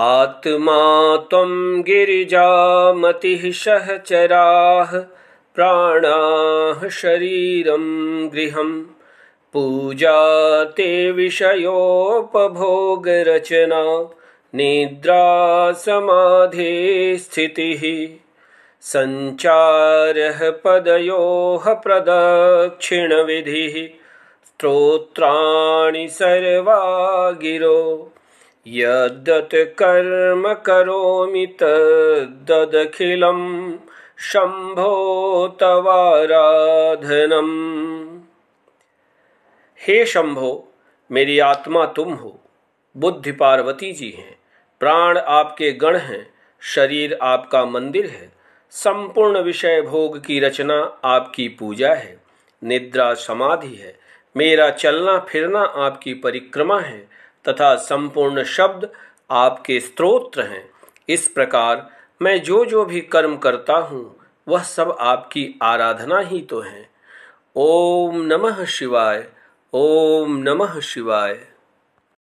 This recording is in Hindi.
आत्मा त्वं गिरिजामतिः सहचराः प्राणाः शरीरं गृहं पूजा ते विषयोपभोगरचना स्थितिः सञ्चारः पदयोः प्रदक्षिणविधिः स्तोत्राणि सर्वा गिरो यदत कर्म करोमि तद्ददखिलं शंभो तवाराधनम हे शंभो मेरी आत्मा तुम हो बुद्धि पार्वती जी हैं प्राण आपके गण हैं शरीर आपका मंदिर है संपूर्ण विषय भोग की रचना आपकी पूजा है निद्रा समाधि है मेरा चलना फिरना आपकी परिक्रमा है तथा संपूर्ण शब्द आपके स्त्रोत्र हैं इस प्रकार मैं जो जो भी कर्म करता हूँ वह सब आपकी आराधना ही तो है ओम नमः शिवाय ओम नमः शिवाय